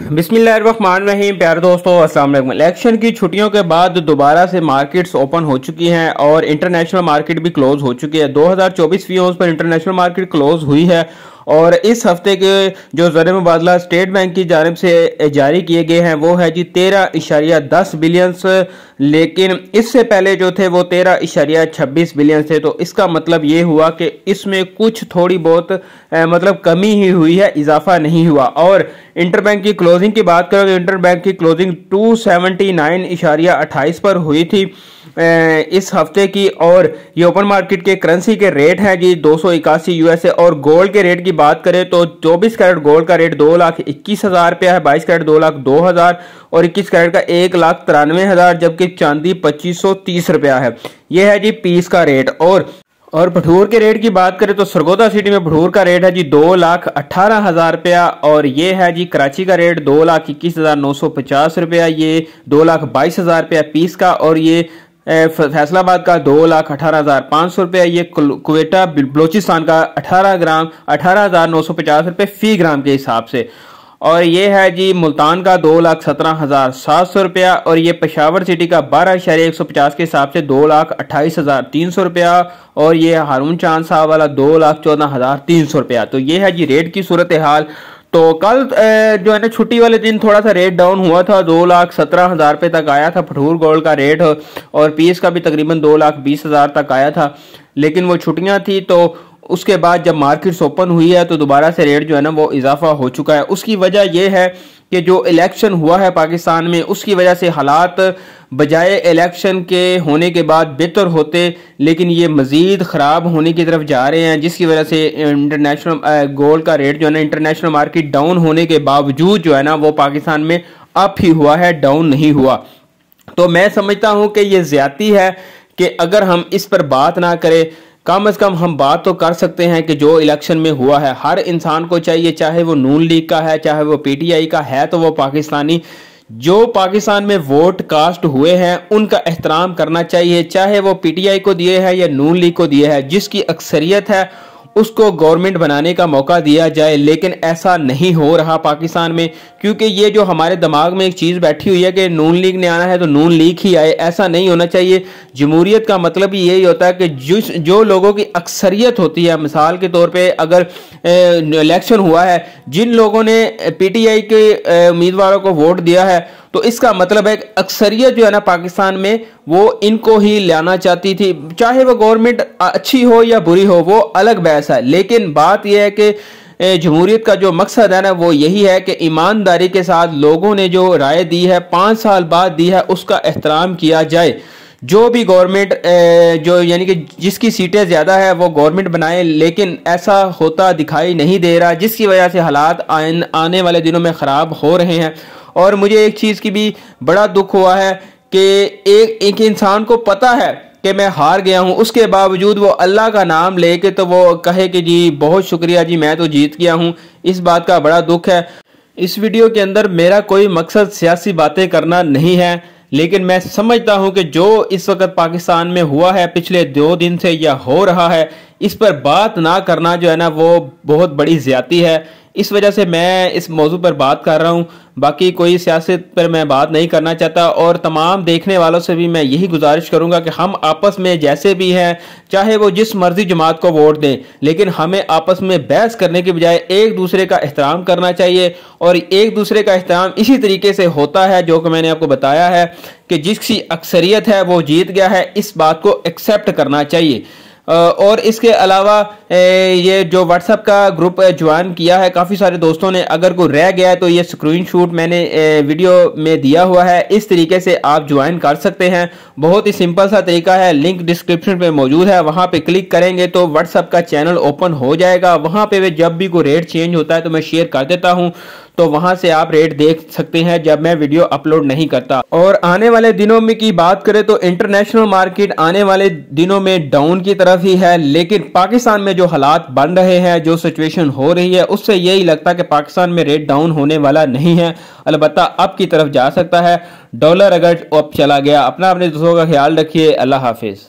बिस्मिल्लाम प्यार दोस्तों अस्सलाम वालेकुम इलेक्शन की छुट्टियों के बाद दोबारा से मार्केट्स ओपन हो चुकी हैं और इंटरनेशनल मार्केट भी क्लोज हो चुकी है 2024 हज़ार चौबीस पर इंटरनेशनल मार्केट क्लोज हुई है और इस हफ्ते के जो ज़र मुबादला स्टेट बैंक की जानब से जारी किए गए हैं वो है जी तेरह इशारिया दस बिलियंस लेकिन इससे पहले जो थे वो तेरह इशारिया छब्बीस बिलियन थे तो इसका मतलब ये हुआ कि इसमें कुछ थोड़ी बहुत ए, मतलब कमी ही हुई है इजाफा नहीं हुआ और इंटर बैंक की क्लोजिंग की बात करें तो इंटर बैंक की क्लोजिंग टू सेवेंटी नाइन इशारिया अट्ठाईस पर हुई थी इस हफ्ते की और ये ओपन मार्केट के करेंसी के रेट हैं जी दो सौ इक्यासी यूएसए और गोल्ड के रेट की बात करें तो चौबीस कैरेट गोल्ड का रेट दो लाख इक्कीस हज़ार रुपया है बाईस कैरेट दो लाख दो हज़ार और इक्कीस कैरेट का एक लाख तिरानवे हज़ार जबकि चांदी पच्चीस सौ तीस रुपया है ये है जी पीस का रेट और और भठूर के रेट की बात करें तो सरगोदा सिटी में भठूर का रेट है जी दो लाख अट्ठारह हज़ार रुपया और ये है जी कराची का रेट दो लाख इक्कीस हज़ार नौ सौ पचास रुपया ये दो लाख बाईस हज़ार रुपया पीस का और ये फैसलाबाद का दो लाख अठारह हजार पाँच सौ रुपये ये कुवेटा बलोचिस्तान का अठारह ग्राम अठारह हजार नौ सौ पचास रुपये फी ग्राम के हिसाब से और ये है जी मुल्तान का दो लाख सत्रह हज़ार सात सौ रुपया और ये पेशावर सिटी का बारह शहरी एक सौ पचास के हिसाब से दो लाख अट्ठाईस हज़ार तीन सौ रुपया और ये हारून चांद साहब वाला दो लाख चौदह हज़ार तीन सौ रुपया तो ये है जी रेट की सूरत हाल तो कल जो है ना छुट्टी वाले दिन थोड़ा सा रेट डाउन हुआ था दो लाख सत्रह हज़ार रुपये तक आया था फटूर गोल्ड का रेट और पीस का भी तकरीबन दो लाख बीस हज़ार तक आया था लेकिन वो छुट्टियां थी तो उसके बाद जब मार्केट्स ओपन हुई है तो दोबारा से रेट जो है ना वो इजाफा हो चुका है उसकी वजह यह है कि जो इलेक्शन हुआ है पाकिस्तान में उसकी वजह से हालात बजाय इलेक्शन के होने के बाद बेहतर होते लेकिन ये मज़ीद ख़राब होने की तरफ जा रहे हैं जिसकी वजह से इंटरनेशनल गोल्ड का रेट जो है ना इंटरनेशनल मार्केट डाउन होने के बावजूद जो है ना वो पाकिस्तान में अप ही हुआ है डाउन नहीं हुआ तो मैं समझता हूँ कि ये ज्यादा है कि अगर हम इस पर बात ना करें कम अज कम हम बात तो कर सकते हैं कि जो इलेक्शन में हुआ है हर इंसान को चाहिए चाहे वो नून लीग का है चाहे वो पीटीआई का है तो वो पाकिस्तानी जो पाकिस्तान में वोट कास्ट हुए हैं उनका एहतराम करना चाहिए चाहे वो पीटीआई को दिए है या नून लीग को दिए है जिसकी अक्सरियत है उसको गवर्नमेंट बनाने का मौका दिया जाए लेकिन ऐसा नहीं हो रहा पाकिस्तान में क्योंकि ये जो हमारे दिमाग में एक चीज़ बैठी हुई है कि नून लीग ने आना है तो नून लीग ही आए ऐसा नहीं होना चाहिए जमहूरीत का मतलब ही यही होता है कि जिस जो लोगों की अक्सरियत होती है मिसाल के तौर पर अगर इलेक्शन हुआ है जिन लोगों ने पी के उम्मीदवारों को वोट दिया है तो इसका मतलब है अक्सरियत जो है ना पाकिस्तान में वो इनको ही लाना चाहती थी चाहे वो गवर्नमेंट अच्छी हो या बुरी हो वो अलग बहस है लेकिन बात यह है कि जमहूरीत का जो मकसद है ना वो यही है कि ईमानदारी के साथ लोगों ने जो राय दी है पाँच साल बाद दी है उसका एहतराम किया जाए जो भी गवर्नमेंट जो यानी कि जिसकी सीटें ज़्यादा है वो गवर्नमेंट बनाए लेकिन ऐसा होता दिखाई नहीं दे रहा जिसकी वजह से हालात आने वाले दिनों में ख़राब हो रहे हैं और मुझे एक चीज़ की भी बड़ा दुख हुआ है कि एक एक इंसान को पता है कि मैं हार गया हूँ उसके बावजूद वो अल्लाह का नाम लेके तो वो कहे कि जी बहुत शुक्रिया जी मैं तो जीत गया हूँ इस बात का बड़ा दुख है इस वीडियो के अंदर मेरा कोई मकसद सियासी बातें करना नहीं है लेकिन मैं समझता हूं कि जो इस वक्त पाकिस्तान में हुआ है पिछले दो दिन से या हो रहा है इस पर बात ना करना जो है ना वो बहुत बड़ी ज्यादा है इस वजह से मैं इस मौजू पर बात कर रहा हूँ बाकी कोई सियासत पर मैं बात नहीं करना चाहता और तमाम देखने वालों से भी मैं यही गुजारिश करूँगा कि हम आपस में जैसे भी हैं चाहे वो जिस मर्जी जमात को वोट दें लेकिन हमें आपस में बहस करने के बजाय एक दूसरे का एहतराम करना चाहिए और एक दूसरे का एहतराम इसी तरीके से होता है जो कि मैंने आपको बताया है कि जिसकी अक्सरियत है वो जीत गया है इस बात को एक्सेप्ट करना चाहिए और इसके अलावा ये जो व्हाट्सअप का ग्रुप ज्वाइन किया है काफ़ी सारे दोस्तों ने अगर कोई रह गया है तो ये स्क्रीन शूट मैंने वीडियो में दिया हुआ है इस तरीके से आप ज्वाइन कर सकते हैं बहुत ही सिंपल सा तरीका है लिंक डिस्क्रिप्शन पे मौजूद है वहाँ पे क्लिक करेंगे तो व्हाट्सअप का चैनल ओपन हो जाएगा वहाँ पे वे जब भी कोई रेट चेंज होता है तो मैं शेयर कर देता हूँ तो वहां से आप रेट देख सकते हैं जब मैं वीडियो अपलोड नहीं करता और आने वाले दिनों में की बात करें तो इंटरनेशनल मार्केट आने वाले दिनों में डाउन की तरफ ही है लेकिन पाकिस्तान में जो हालात बन रहे हैं जो सिचुएशन हो रही है उससे यही लगता कि पाकिस्तान में रेट डाउन होने वाला नहीं है अलबत् अब की तरफ जा सकता है डॉलर अगर अब चला गया अपना अपने दोस्तों का ख्याल रखिए अल्लाह हाफिज़